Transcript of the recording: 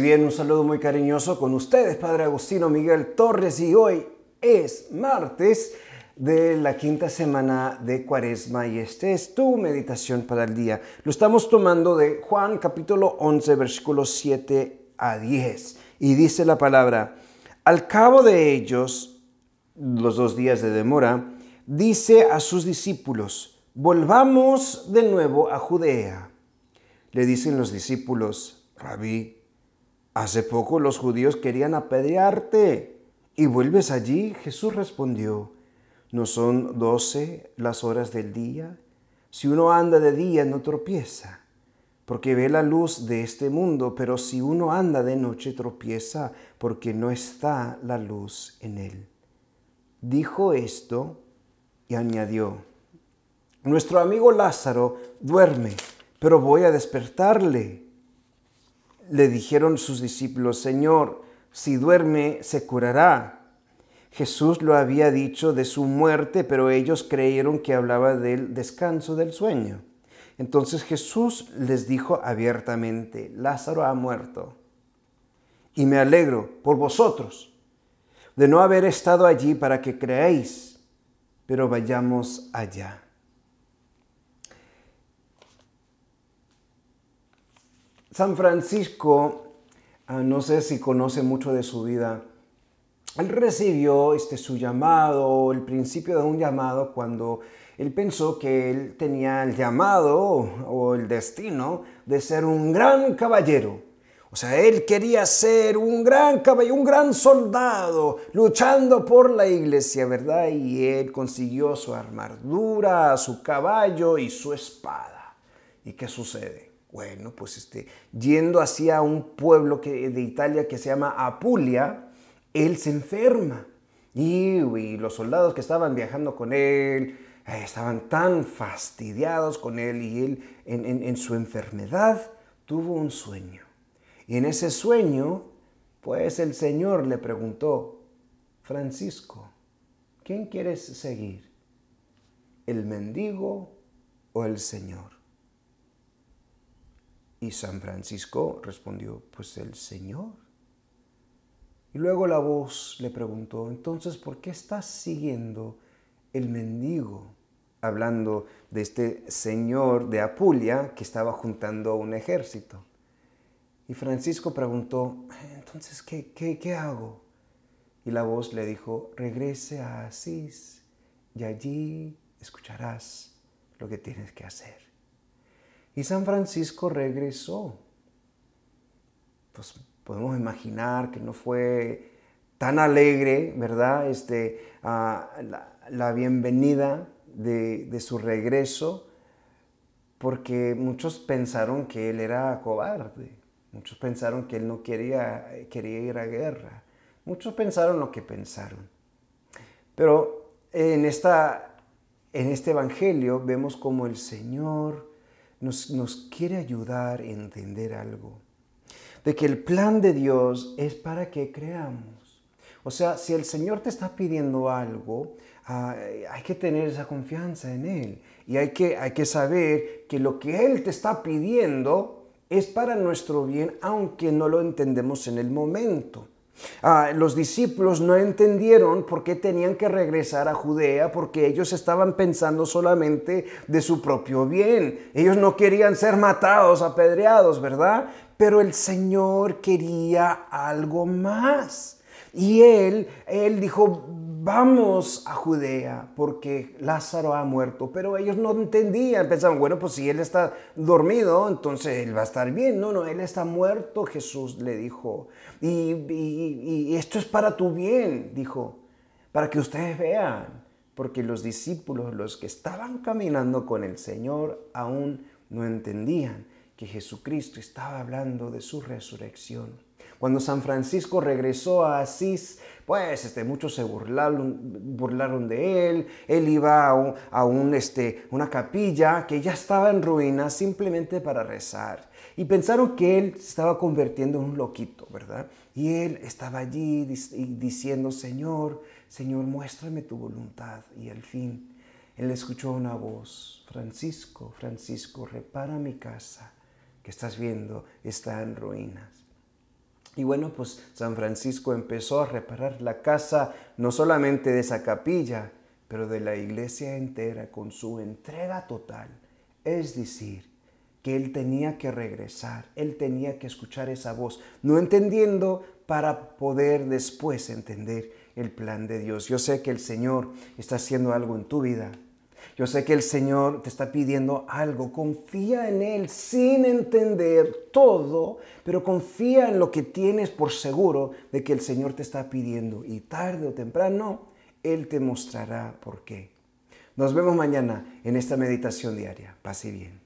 bien un saludo muy cariñoso con ustedes, Padre Agustino Miguel Torres, y hoy es martes de la quinta semana de Cuaresma y esta es tu meditación para el día. Lo estamos tomando de Juan capítulo 11 versículos 7 a 10 y dice la palabra, al cabo de ellos, los dos días de demora, dice a sus discípulos, volvamos de nuevo a Judea. Le dicen los discípulos, Rabí, hace poco los judíos querían apedrearte y vuelves allí. Jesús respondió, ¿no son doce las horas del día? Si uno anda de día no tropieza, porque ve la luz de este mundo, pero si uno anda de noche tropieza, porque no está la luz en él. Dijo esto y añadió, nuestro amigo Lázaro duerme, pero voy a despertarle. Le dijeron sus discípulos, Señor, si duerme, se curará. Jesús lo había dicho de su muerte, pero ellos creyeron que hablaba del descanso del sueño. Entonces Jesús les dijo abiertamente, Lázaro ha muerto. Y me alegro por vosotros de no haber estado allí para que creáis, pero vayamos allá. San Francisco, ah, no sé si conoce mucho de su vida, él recibió este, su llamado, el principio de un llamado, cuando él pensó que él tenía el llamado o el destino de ser un gran caballero. O sea, él quería ser un gran caballero, un gran soldado, luchando por la iglesia, ¿verdad? Y él consiguió su armadura, su caballo y su espada. ¿Y qué sucede? Bueno, pues este, yendo hacia un pueblo que, de Italia que se llama Apulia, él se enferma. Y, los soldados que estaban viajando con él eh, estaban tan fastidiados con él y él en su enfermedad tuvo un sueño. Y en ese sueño, pues el Señor le preguntó, Francisco, ¿quién quieres seguir? ¿El mendigo o el Señor? Y San Francisco respondió, pues el Señor. Y luego la voz le preguntó, entonces, ¿por qué estás siguiendo el mendigo? Hablando de este señor de Apulia que estaba juntando un ejército. Y Francisco preguntó, entonces, ¿qué, qué, qué hago? Y la voz le dijo, regrese a Asís y allí escucharás lo que tienes que hacer. Y San Francisco regresó. Pues podemos imaginar que no fue tan alegre, ¿verdad? Este, ah, la, bienvenida de, de, su regreso, porque muchos pensaron que él era cobarde, muchos pensaron que él no quería, quería ir a guerra, muchos pensaron lo que pensaron. Pero en, esta, en este Evangelio vemos como el Señor nos, quiere ayudar a entender algo. De que el plan de Dios es para que creamos. O sea, si el Señor te está pidiendo algo, ah, hay que tener esa confianza en Él. Y hay que, hay que saber que lo que Él te está pidiendo es para nuestro bien, aunque no lo entendemos en el momento. Ah, los discípulos no entendieron por qué tenían que regresar a Judea, porque ellos estaban pensando solamente de su propio bien. Ellos no querían ser matados, apedreados, ¿verdad? Pero el Señor quería algo más. Y él, él dijo, vamos a Judea porque Lázaro ha muerto. Pero ellos no entendían, pensaban, bueno, pues si él está dormido, entonces él va a estar bien. No, no, él está muerto, Jesús le dijo. Y, esto es para tu bien, dijo, para que ustedes vean. Porque los discípulos, los que estaban caminando con el Señor, aún no entendían que Jesucristo estaba hablando de su resurrección. Cuando San Francisco regresó a Asís, pues este, muchos se burlaron, de él, él iba a, un, este, una capilla que ya estaba en ruinas simplemente para rezar. Y pensaron que él se estaba convirtiendo en un loquito, ¿verdad? Y él estaba allí diciendo, Señor, Señor, muéstrame tu voluntad. Y al fin, él escuchó una voz, Francisco, Francisco, repara mi casa, que estás viendo, está en ruinas. Y bueno, pues San Francisco empezó a reparar la casa no solamente de esa capilla, pero de la iglesia entera con su entrega total. Es decir, que él tenía que regresar, él tenía que escuchar esa voz, no entendiendo para poder después entender el plan de Dios. Yo sé que el Señor está haciendo algo en tu vida yo sé que el Señor te está pidiendo algo. Confía en Él sin entender todo, pero confía en lo que tienes por seguro de que el Señor te está pidiendo. Y tarde o temprano, Él te mostrará por qué. Nos vemos mañana en esta meditación diaria. Pase bien.